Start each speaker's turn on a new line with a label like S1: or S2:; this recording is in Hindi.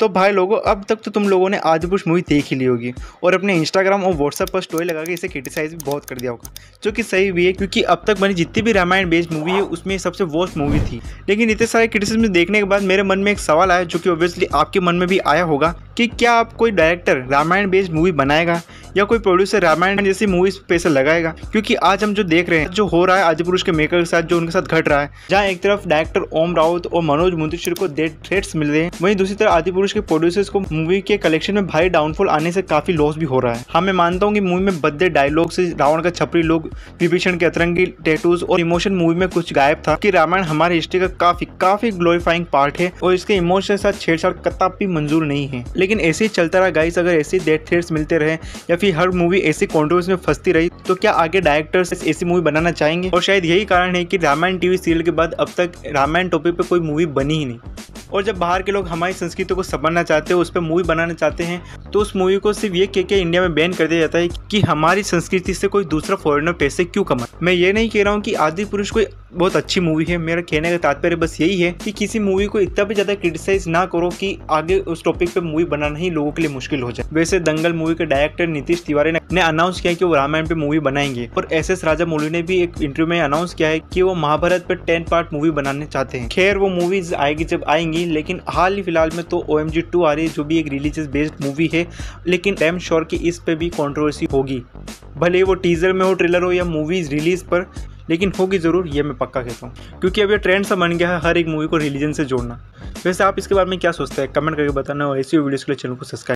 S1: तो भाई लोगों अब तक तो तुम लोगों ने आज कुछ मूवी देख ही ली होगी और अपने इंस्टाग्राम और व्हाट्सएप पर स्टोरी लगा के इसे क्रिटिसाइज भी बहुत कर दिया होगा जो कि सही भी है क्योंकि अब तक मैंने जितनी भी रामायण बेस्ड मूवी है उसमें सबसे वर्स्ट मूवी थी लेकिन इतने सारे क्रिटिसिज्म देखने के बाद मेरे मन में एक सवाल आया जो कि ऑब्वियसली आपके मन में भी आया होगा कि क्या आप कोई डायरेक्टर रामायण बेस्ड मूवी बनाएगा या कोई प्रोड्यूसर रामायण जैसी मूवीज पैसे लगाएगा क्योंकि आज हम जो देख रहे हैं जो हो रहा है आदि पुरुष के मेकर के साथ जो उनके साथ घट रहा है जहाँ एक तरफ डायरेक्टर ओम राउत और मनोज मुंतशिर को डेड थ्रेट्स मिल रहे हैं वहीं दूसरी तरफ आदि पुरुष के प्रोड्यूसर्स को मूवी के कलेक्शन में भारी डाउनफॉल आने से काफी लॉस भी हो रहा है हाँ मैं मानता हूँ कि मूवी में बदले डायलॉग से रावण का छपरी लोग विभीषण के अतरंगी टेटूज और इमोशन मूवी में कुछ गायब था की रामायण हमारी हिस्ट्री का काफी काफी ग्लोरीफाइंग पार्ट है और इसके इमोशन के साथ छेड़छाड़ कता मंजूर नहीं है लेकिन लेकिन ऐसे ही चलता रहा गाइस अगर ऐसे डेथ थ्रेट्स मिलते रहे या फिर हर मूवी ऐसी कॉन्ट्रोवर्सी में फंसती रही तो क्या आगे डायरेक्टर्स ऐसी मूवी बनाना चाहेंगे और शायद यही कारण है कि रामायण टीवी सीरियल के बाद अब तक रामायण टॉपिक पर कोई मूवी बनी ही नहीं और जब बाहर के लोग हमारी संस्कृति को समझना चाहते हैं उस पर मूवी बनाना चाहते हैं तो उस मूवी को सिर्फ ये कह के इंडिया में बैन कर दिया जाता है कि हमारी संस्कृति से कोई दूसरा फॉरेनर पैसे क्यों कमाए मैं ये नहीं कह रहा हूँ कि आदि पुरुष कोई बहुत अच्छी मूवी है मेरा कहने का तात्पर्य बस यही है कि किसी मूवी को इतना भी ज़्यादा क्रिटिसाइज ना करो कि आगे उस टॉपिक पे मूवी बनाना ही लोगों के लिए मुश्किल हो जाए वैसे दंगल मूवी के डायरेक्टर नीतीश तिवारी ने अनाउंस किया कि वो रामायण पे मूवी बनाएंगे और एस एस राजा मौली ने भी एक इंटरव्यू में अनाउंस किया है कि वो महाभारत पर टेन पार्ट मूवी बनाने चाहते हैं खैर वो मूवीज आएगी जब आएंगी लेकिन हाल ही फिलहाल में तो ओ एम जी टू आ रही है जो भी एक रिलीजियस बेस्ड मूवी है लेकिन एम श्योर की इस पर भी कॉन्ट्रोवर्सी होगी भले वो टीजर में हो ट्रेलर हो या मूवीज रिलीज पर लेकिन होगी ज़रूर ये मैं पक्का कहता हूँ क्योंकि अब ये ट्रेंड सा बन गया है हर एक मूवी को रिलीजन से जोड़ना वैसे आप इसके बारे में क्या सोचते हैं कमेंट करके बताना और ऐसी वीडियो के लिए चैनल को सब्सक्राइब